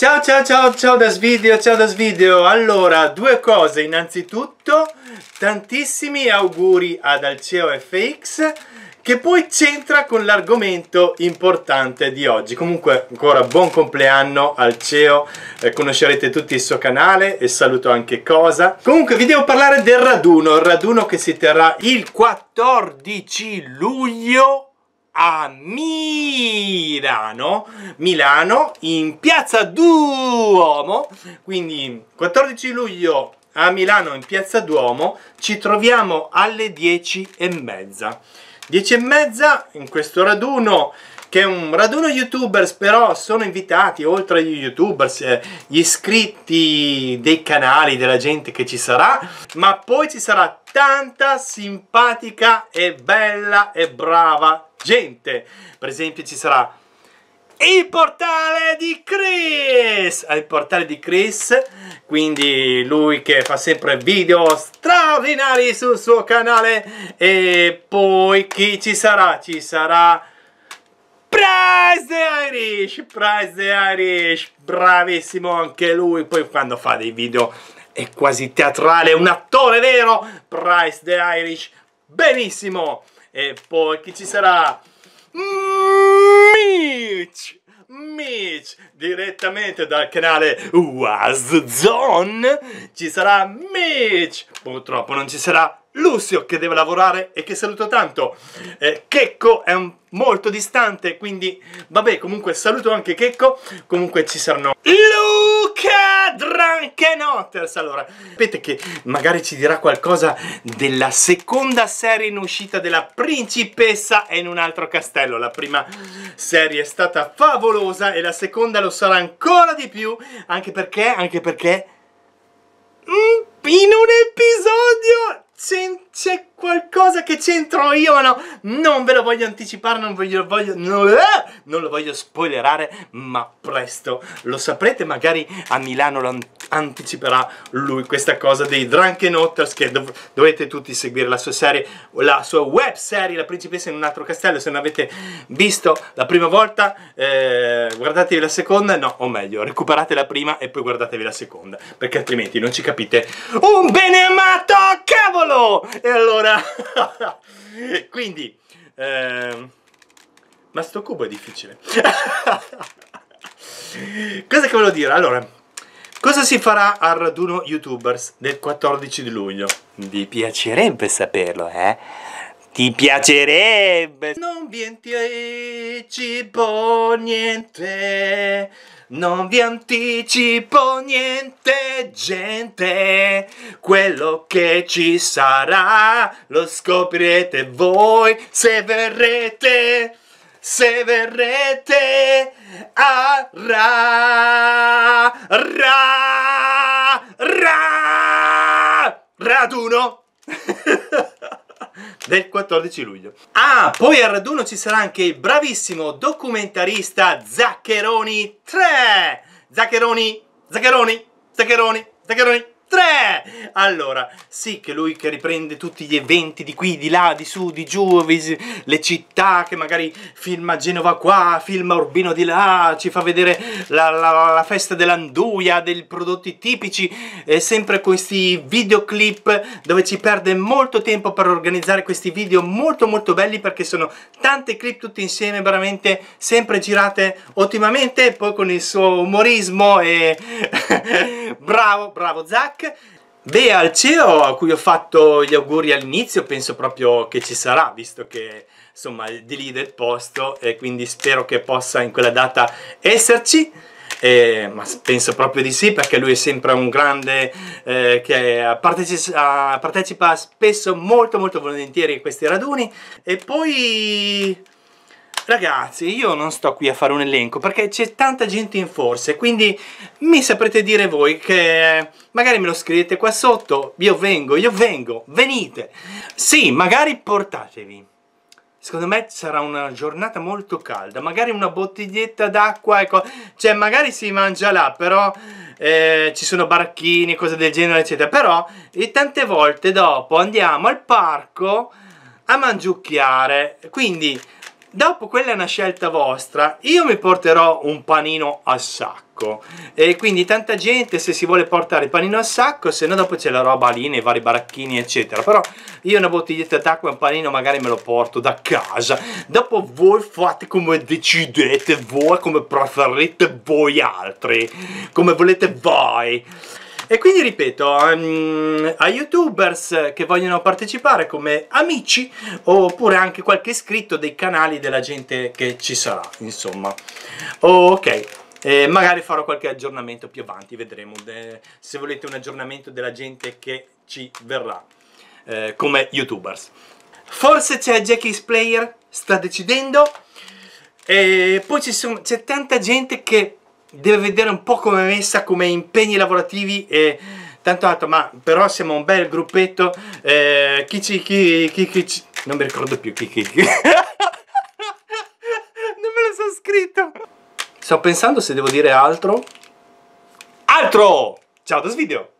Ciao ciao ciao ciao da video, ciao das video. Allora, due cose. Innanzitutto, tantissimi auguri ad Alceo FX che poi c'entra con l'argomento importante di oggi. Comunque ancora buon compleanno al CEO, eh, conoscerete tutti il suo canale e saluto anche Cosa. Comunque vi devo parlare del raduno, il raduno che si terrà il 14 luglio a Milano, Milano in piazza Duomo, quindi 14 luglio a Milano in piazza Duomo, ci troviamo alle 10 e mezza. 10 e mezza in questo raduno che è un raduno youtubers però sono invitati oltre agli youtubers eh, gli iscritti dei canali della gente che ci sarà ma poi ci sarà tanta simpatica e bella e brava gente. Per esempio ci sarà il portale di Chris, il portale di Chris, quindi lui che fa sempre video straordinari sul suo canale e poi chi ci sarà? Ci sarà Price the Irish, Price Irish, bravissimo anche lui, poi quando fa dei video è quasi teatrale, un attore vero, Price the Irish, benissimo! e poi chi ci sarà? Mitch! Mitch direttamente dal canale Was ci sarà Mitch purtroppo non ci sarà Lucio che deve lavorare e che saluto tanto. Eh, Checco è un, molto distante, quindi vabbè, comunque saluto anche Checco. Comunque ci saranno Luca Drankenotters. Allora, sapete che magari ci dirà qualcosa della seconda serie in uscita della principessa e in un altro castello. La prima serie è stata favolosa e la seconda lo sarà ancora di più, anche perché, anche perché mm, in un episodio cosa che c'entro io, ma no, non ve lo voglio anticipare, non ve lo voglio, non, eh, non lo voglio spoilerare, ma presto lo saprete, magari a Milano l'anticipo anticiperà lui questa cosa dei Drunken Otters che dov dovete tutti seguire la sua serie, la sua web serie La principessa in un altro castello, se non avete visto la prima volta eh, guardatevi la seconda, no, o meglio, recuperate la prima e poi guardatevi la seconda, perché altrimenti non ci capite un bene amato cavolo! E allora, quindi... Eh, ma sto cubo è difficile. Cosa che volevo dire? Allora, Cosa si farà al raduno YouTubers del 14 di luglio? Vi piacerebbe saperlo, eh? Ti piacerebbe! Non vi anticipo niente, non vi anticipo niente, gente. Quello che ci sarà lo scoprirete voi se verrete, se verrete a raduno. raduno del 14 luglio. Ah, poi al raduno ci sarà anche il bravissimo documentarista Zaccheroni 3. Zaccheroni, Zaccheroni, Zaccheroni, Zaccheroni. 3! Allora, sì che lui che riprende tutti gli eventi di qui, di là, di su, di giù, le città che magari filma Genova qua, filma Urbino di là, ci fa vedere la, la, la festa dell'anduia, dei prodotti tipici, eh, sempre questi videoclip dove ci perde molto tempo per organizzare questi video molto molto belli perché sono tante clip tutte insieme, veramente sempre girate ottimamente, poi con il suo umorismo e... Bravo, bravo Zach. Beh, al CEO a cui ho fatto gli auguri all'inizio penso proprio che ci sarà, visto che insomma di lì del posto e quindi spero che possa in quella data esserci. Eh, ma penso proprio di sì perché lui è sempre un grande eh, che parteci partecipa spesso molto molto volentieri a questi raduni e poi Ragazzi, io non sto qui a fare un elenco perché c'è tanta gente in forse, quindi mi saprete dire voi che eh, magari me lo scrivete qua sotto, io vengo, io vengo, venite. Sì, magari portatevi. Secondo me sarà una giornata molto calda, magari una bottiglietta d'acqua, ecco, cioè magari si mangia là, però eh, ci sono baracchini, cose del genere, eccetera. Però e eh, tante volte dopo andiamo al parco a mangiucchiare, quindi dopo quella è una scelta vostra io mi porterò un panino a sacco e quindi tanta gente se si vuole portare panino a sacco se no dopo c'è la roba lì nei vari baracchini eccetera però io una bottiglietta d'acqua e un panino magari me lo porto da casa dopo voi fate come decidete voi come preferite voi altri come volete voi e quindi ripeto, um, a youtubers che vogliono partecipare come amici oppure anche qualche iscritto dei canali della gente che ci sarà, insomma. Ok. Eh, magari farò qualche aggiornamento più avanti, vedremo se volete un aggiornamento della gente che ci verrà eh, come youtubers. Forse c'è Jackie's Player, sta decidendo. E poi c'è tanta gente che deve vedere un po' come è messa, come impegni lavorativi e tanto altro, ma però siamo un bel gruppetto, eh, chi ci, chi, chi, chi ci, non mi ricordo più chi chi chi, non me lo so scritto. Sto pensando se devo dire altro. Altro! Ciao, da video!